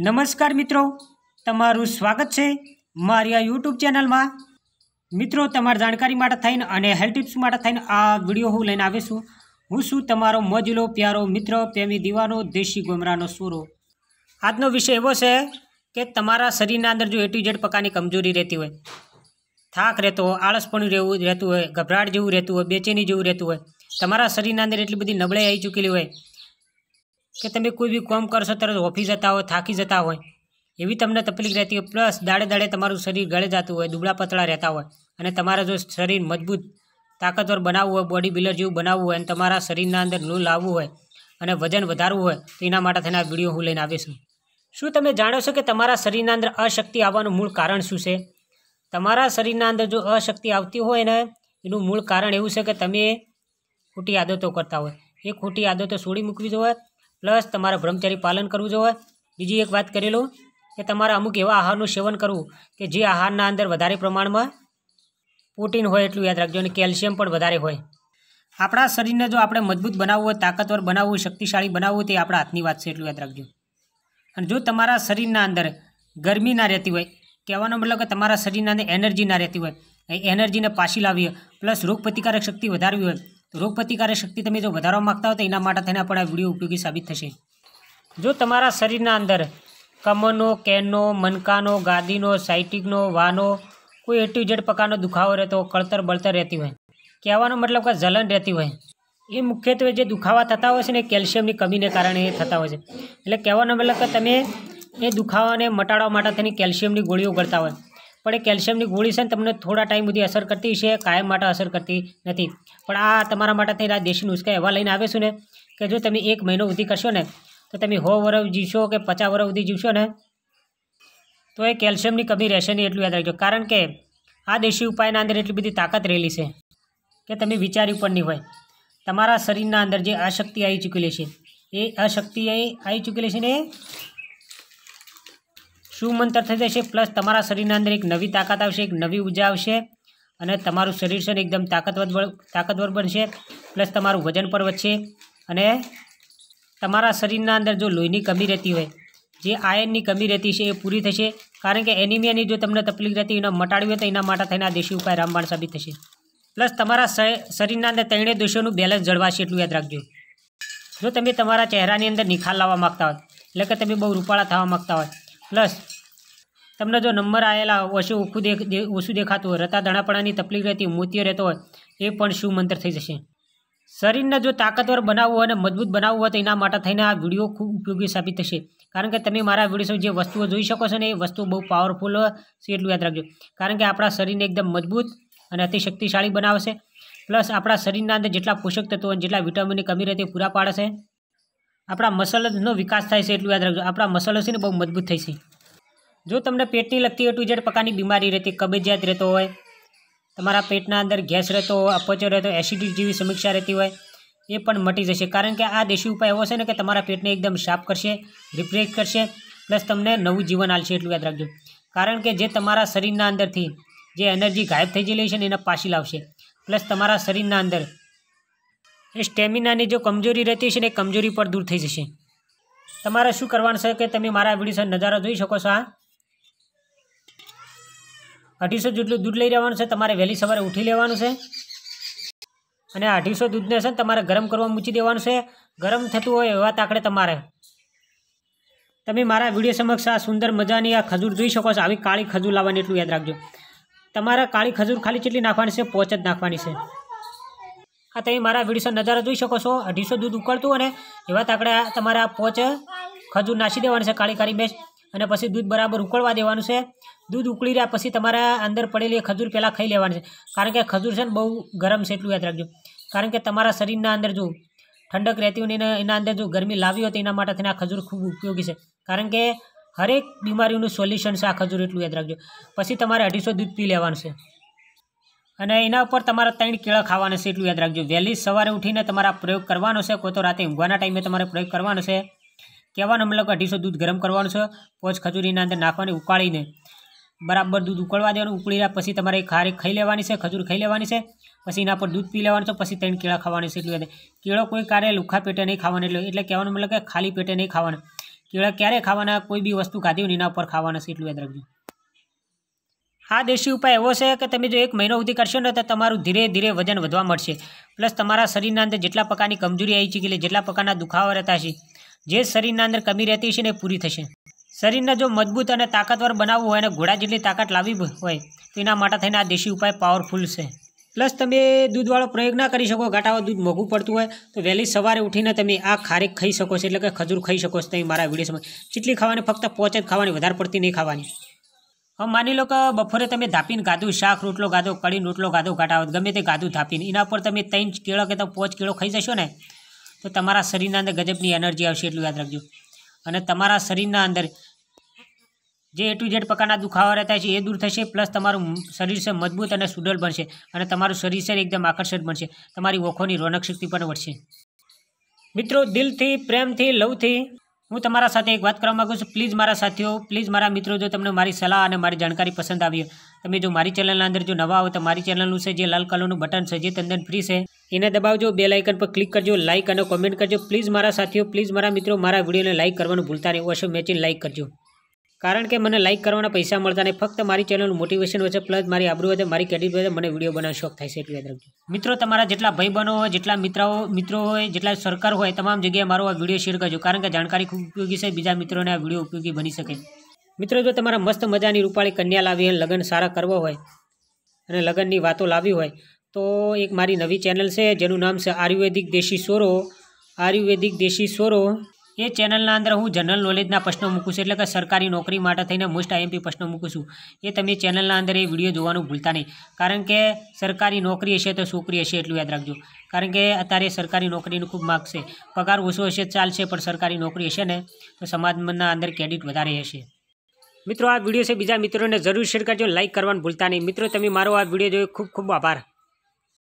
નમસ્કાર મિત્રો તમારું સ્વાગત છે મારી આ યુટ્યુબ ચેનલમાં મિત્રો તમારી જાણકારી માટે થઈને અને હેલ્થ ટિપ્સ માટે થઈને આ વિડીયો હું લઈને છું હું છું તમારો મજલો પ્યારો મિત્ર પ્રેમી દીવાનો દેશી ગોમરાનો સૂરો આજનો વિષય એવો છે કે તમારા શરીરના અંદર જો એટીજેડ ટુ પ્રકારની કમજોરી રહેતી હોય થાક રહેતો હોય આળસપણું રહેવું રહેતું હોય ગભરાટ જેવું રહેતું હોય બેચેની જેવું રહેતું હોય તમારા શરીરના અંદર એટલી બધી નબળાઈ આવી ચૂકેલી હોય કે તમે કોઈ બી કામ કરશો તરત ઓફિસ જતા હોય થાકી જતા હોય એવી તમને તકલીફ રહેતી હોય પ્લસ દાડે દાડે તમારું શરીર ગળે જતું હોય દુબળા પતળા રહેતા હોય અને તમારા જો શરીર મજબૂત તાકતવર બનાવવું હોય બોડી બિલ્ડર જેવું બનાવવું હોય અને તમારા શરીરના અંદર લોહી લાવવું હોય અને વજન વધારવું હોય તો એના માટે થઈને આ વિડીયો હું લઈને આવીશું શું તમે જાણો છો કે તમારા શરીરના અંદર અશક્તિ આવવાનું મૂળ કારણ શું છે તમારા શરીરના અંદર જો અશક્તિ આવતી હોય ને એનું મૂળ કારણ એવું છે કે તમે ખોટી આદતો કરતા હોય એ ખોટી આદતો છોડી મૂકવી જોઈએ પ્લસ તમારે બ્રહ્મચર્ય પાલન કરવું જોઈએ બીજી એક વાત કરી લઉં કે તમારે અમુક એવા આહારનું સેવન કરવું કે જે આહારના અંદર વધારે પ્રમાણમાં પ્રોટીન હોય એટલું યાદ રાખજો અને કેલ્શિયમ પણ વધારે હોય આપણા શરીરને જો આપણે મજબૂત બનાવવું હોય તાકતવર બનાવવું હોય શક્તિશાળી બનાવવું તે આપણા હાથની વાત છે એટલું યાદ રાખજો અને જો તમારા શરીરના અંદર ગરમી ના રહેતી હોય કહેવાનો મતલબ કે તમારા શરીરના અંદર એનર્જી ના રહેતી હોય એનર્જીને પાછી લાવી હોય પ્લસ પ્રતિકારક શક્તિ વધારવી હોય રોગ પ્રતિકારક શક્તિ તમે જો વધારવા માગતા હો તો એના માટે થઈને પણ આ વિડીયો ઉપયોગી સાબિત થશે જો તમારા શરીરના અંદર કમરનો કેનનો મનકાનો ગાદીનો સાઇટિકનો વાનો કોઈ એટુ જેડ પ્રકારનો દુખાવો રહેતો કળતર બળતર રહેતી હોય કહેવાનો મતલબ કે જલન રહેતી હોય એ મુખ્યત્વે જે દુખાવા થતા હોય છે ને કેલ્શિયમની કમીને કારણે એ થતા હોય છે એટલે કહેવાનો મતલબ કે તમે એ દુખાવાને મટાડવા માટે તેની કેલ્શિયમની ગોળીઓ ગળતા હોય પણ એ કેલ્શિયમની ગોળી છે ને તમને થોડા ટાઈમ સુધી અસર કરતી છે કાયમ માટે અસર કરતી નથી પણ આ તમારા માટે થઈને આ દેશી નુસ્ખા એવા લઈને આવે છું ને કે જો તમે એક મહિનો સુધી કરશો ને તો તમે સો વર્ષ જીવશો કે પચાસ વર્ષ સુધી જીવશો ને તો એ કેલ્શિયમની કમી રહેશે નહીં એટલું યાદ રાખજો કારણ કે આ દેશી ઉપાયના અંદર એટલી બધી તાકાત રહેલી છે કે તમે વિચાર્યું પણ નહીં હોય તમારા શરીરના અંદર જે અશક્તિ આવી ચૂકેલી છે એ અશક્તિ આવી ચૂકેલી છે ને શું સુમંતર થઈ જશે પ્લસ તમારા શરીરની અંદર એક નવી તાકાત આવશે એક નવી ઉર્જા આવશે અને તમારું શરીર છે એકદમ તાકાતવર તાકાતવર બનશે પ્લસ તમારું વજન પણ વધશે અને તમારા શરીરના અંદર જો લોહીની કમી રહેતી હોય જે આયનની કમી રહેતી છે એ પૂરી થશે કારણ કે એનિમિયાની જો તમને તકલીફ રહેતી એના મટાડવી હોય તો એના માટે થઈને આ દેશી ઉપાય રામબાણ સાબિત થશે પ્લસ તમારા શરીરના અંદર ત્રણેય દોષોનું બેલેન્સ જળવાશે એટલું યાદ રાખજો જો તમે તમારા ચહેરાની અંદર નિખાલ લાવવા માગતા હોય એટલે કે તમે બહુ રૂપાળા થવા માગતા હોય પ્લસ તમને જો નંબર આવેલા ઓછું ઓખું દે ઓછું દેખાતું હોય રતા દાણાપણાની તકલીફ રહેતી મોતિયો રહેતો હોય એ પણ શું મંત્ર થઈ જશે શરીરને જો તાકાતવર બનાવવું અને મજબૂત બનાવવું હોય તો એના માટે થઈને આ વિડીયો ખૂબ ઉપયોગી સાબિત થશે કારણ કે તમે મારા વિડીયો જે વસ્તુઓ જોઈ શકો છો ને એ વસ્તુ બહુ પાવરફુલ છે એટલું યાદ રાખજો કારણ કે આપણા શરીરને એકદમ મજબૂત અને અતિ શક્તિશાળી બનાવશે પ્લસ આપણા શરીરના અંદર જેટલા પોષક તત્વો અને જેટલા વિટામિનની કમી રહે તે પૂરા પાડશે આપણા મસલનો વિકાસ થાય છે એટલું યાદ રાખજો આપણા મસલો છે ને બહુ મજબૂત થઈ છે જો તમને પેટની લગતી એ ટુ ઝેડ પ્રકારની બીમારી રહેતી કબજિયાત રહેતો હોય તમારા પેટના અંદર ગેસ રહેતો હોય અપચો રહેતો એસિડિટી જેવી સમીક્ષા રહેતી હોય એ પણ મટી જશે કારણ કે આ દેશી ઉપાય એવો છે ને કે તમારા પેટને એકદમ સાફ કરશે રિફ્રેશ કરશે પ્લસ તમને નવું જીવન આલશે એટલું યાદ રાખજો કારણ કે જે તમારા શરીરના અંદરથી જે એનર્જી ગાયબ થઈ ગયેલી છે ને એને પાછી લાવશે પ્લસ તમારા શરીરના અંદર એ સ્ટેમિનાની જો કમજોરી રહેતી છે ને એ કમજોરી પણ દૂર થઈ જશે તમારે શું કરવાનું છે કે તમે મારા વિડીયો નજારો જોઈ શકો છો આ અઢીસો જેટલું દૂધ લઈ રહેવાનું છે તમારે વહેલી સવારે ઉઠી લેવાનું છે અને અઢીસો દૂધને છે તમારે ગરમ કરવા મૂકી દેવાનું છે ગરમ થતું હોય એવા તાકડે તમારે તમે મારા વિડીયો સમક્ષ આ સુંદર મજાની આ ખજૂર જોઈ શકો છો આવી કાળી ખજૂર લાવવાની એટલું યાદ રાખજો તમારા કાળી ખજૂર ખાલી કેટલી નાખવાની છે પોચ જ નાખવાની છે આ તમે મારા વિડીયો નજારો જોઈ શકો છો અઢીસો દૂધ ઉકળતું અને એવા તાકડે તમારા પોચ ખજૂર નાસી દેવાની છે કાળી કાળી બેસ્ટ અને પછી દૂધ બરાબર ઉકળવા દેવાનું છે દૂધ ઉકળી રહ્યા પછી તમારા અંદર પડેલી ખજૂર પહેલાં ખાઈ લેવાની છે કારણ કે ખજૂર છે ને બહુ ગરમ છે એટલું યાદ રાખજો કારણ કે તમારા શરીરના અંદર જો ઠંડક રહેતી હોય ને એના અંદર જો ગરમી લાવી હોય તો એના માટે થઈને આ ખજૂર ખૂબ ઉપયોગી છે કારણ કે હરેક બીમારીનું સોલ્યુશન છે આ ખજૂર એટલું યાદ રાખજો પછી તમારે અઢીસો દૂધ પી લેવાનું છે અને એના ઉપર તમારા ત્રણ કેળા ખાવાના છે એટલું યાદ રાખજો વહેલી સવારે ઉઠીને તમારા પ્રયોગ કરવાનો છે કોઈ તો રાતે ઊંઘવાના ટાઈમે તમારે પ્રયોગ કરવાનો છે કહેવાનો મતલબ અઢીસો દૂધ ગરમ કરવાનું છે પોચ ખજૂરીના અંદર નાખવાની ઉકાળીને બરાબર દૂધ ઉકળવા દેવાનું ઉકળી રહ્યા પછી તમારે ખારી ખાઈ લેવાની છે ખજૂર ખાઈ લેવાની છે પછી એના પર દૂધ પી લેવાનું છે પછી ત્રણ કેળા ખાવાની છે એટલે કેળો કોઈ કાર્ય લુખા પેટે નહીં ખાવાનો એટલે એટલે કહેવાનું મતલબ કે ખાલી પેટે નહીં ખાવાનું કેળા ક્યારે ખાવાના કોઈ બી વસ્તુ ખાધી હોય એના ઉપર ખાવાના છે એટલું યાદ રાખજો આ દેશી ઉપાય એવો છે કે તમે જો એક મહિનો સુધી કરશો ને તો તમારું ધીરે ધીરે વજન વધવા મળશે પ્લસ તમારા શરીરના અંદર જેટલા પ્રકારની કમજોરી આવી છે કે જેટલા પ્રકારના દુખાવા રહેતા છે જે શરીરના અંદર કમી રહેતી હશે ને પૂરી થશે શરીરને જો મજબૂત અને તાકાતવર બનાવવું હોય અને ઘોડા જેટલી તાકાત લાવવી હોય તો એના માટે થઈને આ દેશી ઉપાય પાવરફુલ છે પ્લસ તમે દૂધવાળો પ્રયોગ ના કરી શકો ગાંઠાવાળું દૂધ મોઘું પડતું હોય તો વહેલી સવારે ઉઠીને તમે આ ખારેક ખાઈ શકો છો એટલે કે ખજૂર ખાઈ શકો છો તમે મારા વિડીયોમાં ચીટલી ખાવાની ફક્ત પોચે જ ખાવાની વધારે પડતી નહીં ખાવાની હવે માની લો કે બપોરે તમે ધાપીને ગાધું શાક રોટલો ગાધો કડીને રોટલો ગાધો ગાંઠાવાળું ગમે તે ગાધું ધાપીને એના પર તમે ત્રણ કેળો કે તો પોચ કેળો ખાઈ જશો ને તો તમારા શરીરના અંદર ગજબની એનર્જી આવશે એટલું યાદ રાખજો અને તમારા શરીરના અંદર જે એ ટુ ઝેડ પ્રકારના દુખાવા રહેતા છે એ દૂર થશે પ્લસ તમારું શરીર છે મજબૂત અને સુડલ બનશે અને તમારું શરીર છે એકદમ આકર્ષક બનશે તમારી ઓખોની રોનક શક્તિ પણ વધશે મિત્રો દિલથી પ્રેમથી લવથી હું તમારા સાથે એક વાત કરવા માગું છું પ્લીઝ મારા સાથીઓ પ્લીઝ મારા મિત્રો જો તમને મારી સલાહ અને મારી જાણકારી પસંદ આવી તમે જો મારી ચેનલના અંદર જો નવા આવો તો મારી ચેનલનું છે જે લાલ કલરનું બટન છે જે તદ્દન ફ્રી છે એને દબાવજો બે લાઇકન પર ક્લિક કરજો લાઇક અને કોમેન્ટ કરજો પ્લીઝ મારા સાથીઓ પ્લીઝ મારા મિત્રો મારા વિડીયોને લાઇક કરવાનું ભૂલતા નહીં અવશ્ય મેચિંગ લાઇક કરજો કારણ કે મને લાઇક કરવાના પૈસા મળતા નહીં ફક્ત મારી ચેનલનું મોટિવેશન વચ્ચે પ્લસ મારી આબરૂ વધે મારી ક્રેડિટ વધે મને વિડીયો બનાવવાનો શોખ થાય છે એટલું યાદ રાખજો મિત્રો તમારા જેટલા ભાઈ બનો હોય જેટલા મિત્રો મિત્રો હોય જેટલા સરકાર હોય તમામ જગ્યાએ મારો આ વિડીયો શેર કરજો કારણ કે જાણકારી ખૂબ ઉપયોગી છે બીજા મિત્રોને આ વિડીયો ઉપયોગી બની શકે મિત્રો જો તમારા મસ્ત મજાની રૂપાળી કન્યા લાવી હોય લગ્ન સારા કરવો હોય અને લગ્નની વાતો લાવી હોય તો એક મારી નવી ચેનલ છે જેનું નામ છે આયુર્વેદિક દેશી સોરો આયુર્વેદિક દેશી સોરો એ ચેનલના અંદર હું જનરલ નોલેજના પ્રશ્નો મૂકું છું એટલે કે સરકારી નોકરી માટે થઈને મોસ્ટ આઈએમપી પ્રશ્નો મૂકું છું એ તમે ચેનલના અંદર એ વિડીયો જોવાનું ભૂલતા નહીં કારણ કે સરકારી નોકરી હશે તો છોકરી હશે એટલું યાદ રાખજો કારણ કે અત્યારે સરકારી નોકરીનું ખૂબ માગ છે પગાર ઓછો હશે ચાલશે પણ સરકારી નોકરી હશે ને તો સમાજના અંદર ક્રેડિટ વધારે હશે મિત્રો આ વિડીયો છે બીજા મિત્રોને જરૂર શેર કરજો લાઇક કરવાનું ભૂલતા નહીં મિત્રો તમે મારો આ વિડીયો જોયો ખૂબ ખૂબ આભાર